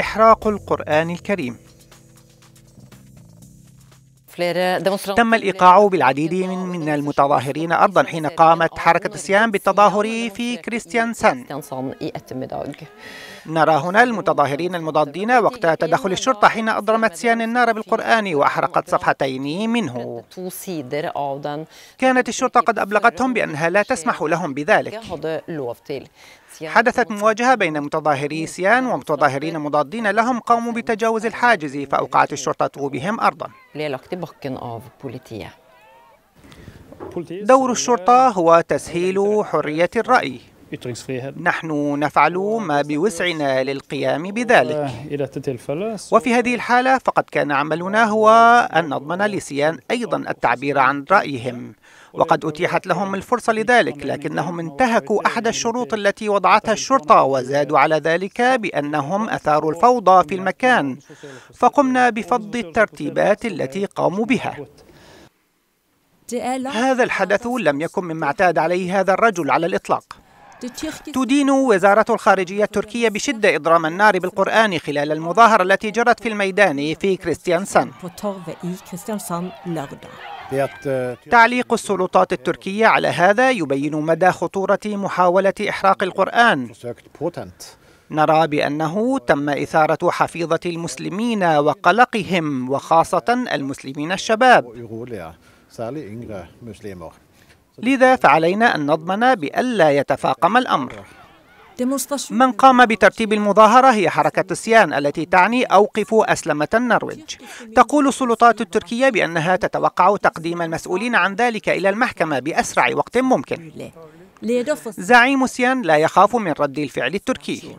إحراق القرآن الكريم تم الإيقاع بالعديد من المتظاهرين أرضا حين قامت حركة الصيام بالتظاهر في كريستيان سان نرى هنا المتظاهرين المضادين وقت تدخل الشرطة حين أضرمت سيان النار بالقرآن وأحرقت صفحتين منه كانت الشرطة قد أبلغتهم بأنها لا تسمح لهم بذلك حدثت مواجهة بين متظاهري سيان ومتظاهرين مضادين لهم قاموا بتجاوز الحاجز فأوقعت الشرطة بهم أرضا دور الشرطة هو تسهيل حرية الرأي نحن نفعل ما بوسعنا للقيام بذلك eh, وفي هذه الحالة فقد كان عملنا هو أن نضمن لسيان أيضا التعبير عن رأيهم وقد أتيحت لهم الفرصة لذلك لكنهم انتهكوا أحد الشروط التي وضعتها الشرطة وزادوا على ذلك بأنهم أثاروا الفوضى في المكان فقمنا بفض الترتيبات التي قاموا بها هذا الحدث لم يكن مما اعتاد عليه هذا الرجل على الإطلاق تدين وزارة الخارجية التركية بشدة إضرام النار بالقرآن خلال المظاهرة التي جرت في الميدان في كريستيانسان تعليق السلطات التركية على هذا يبين مدى خطورة محاولة إحراق القرآن نرى بأنه تم إثارة حفيظة المسلمين وقلقهم وخاصة المسلمين الشباب لذا فعلينا أن نضمن بألا يتفاقم الأمر من قام بترتيب المظاهرة هي حركة السيان التي تعني أوقفوا أسلمة النرويج تقول السلطات التركية بأنها تتوقع تقديم المسؤولين عن ذلك إلى المحكمة بأسرع وقت ممكن زعيم سيان لا يخاف من رد الفعل التركي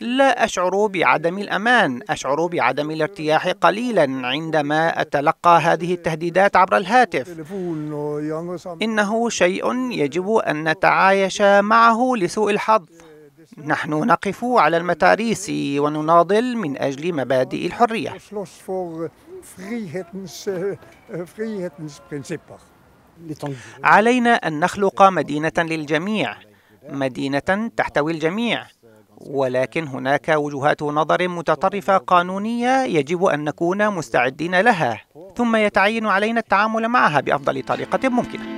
لا أشعر بعدم الأمان أشعر بعدم الارتياح قليلا عندما أتلقى هذه التهديدات عبر الهاتف إنه شيء يجب أن نتعايش معه لسوء الحظ نحن نقف على المتاريس ونناضل من أجل مبادئ الحرية علينا أن نخلق مدينة للجميع مدينة تحتوي الجميع ولكن هناك وجهات نظر متطرفة قانونية يجب أن نكون مستعدين لها ثم يتعين علينا التعامل معها بأفضل طريقة ممكنة